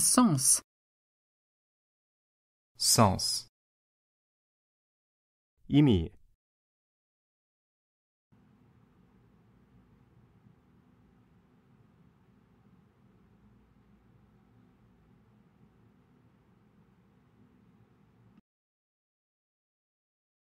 Sens. Sens.